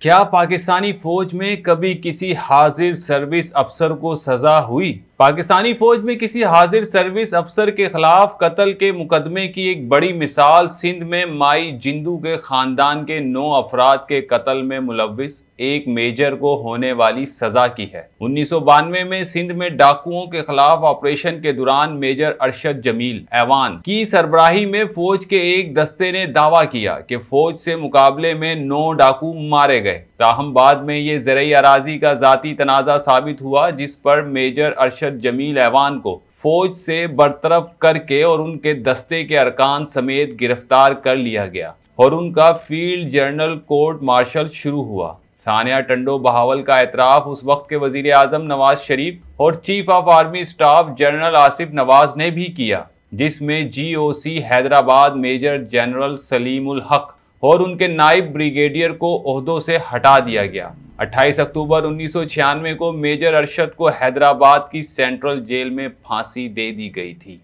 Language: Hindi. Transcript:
क्या पाकिस्तानी फौज में कभी किसी हाजिर सर्विस अफसर को सजा हुई पाकिस्तानी फौज में किसी हाजिर सर्विस अफसर के खिलाफ कत्ल के मुकदमे की एक बड़ी मिसाल सिंध में माई जिंदू के खानदान के नौ अफराद के कत्ल में मुलविस एक मेजर को होने वाली सजा की है उन्नीस में सिंध में डाकुओं के खिलाफ ऑपरेशन के दौरान मेजर अरशद जमील ऐवान की सरबराही में फौज के एक दस्ते ने दावा किया कि फौज से मुकाबले में नौ डाकू मारे गए ताहम बाद में ये जरिए अराजी का जाती तनाजा साबित हुआ जिस पर मेजर अरशद अरशद जमील ऐवान को फौज से बरतरफ करके और उनके दस्ते के अरकान समेत गिरफ्तार कर लिया गया और उनका फील्ड जनरल कोर्ट मार्शल शुरू हुआ सानिया टंडो बहावल का एतराफ़ उस वक्त के वजीर अजम नवाज शरीफ और chief of army staff general Asif Nawaz ने भी किया जिसमें GOC Hyderabad major general Salimul Haq और उनके नायब ब्रिगेडियर को अहदों से हटा दिया गया 28 अक्टूबर उन्नीस को मेजर अरशद को हैदराबाद की सेंट्रल जेल में फांसी दे दी गई थी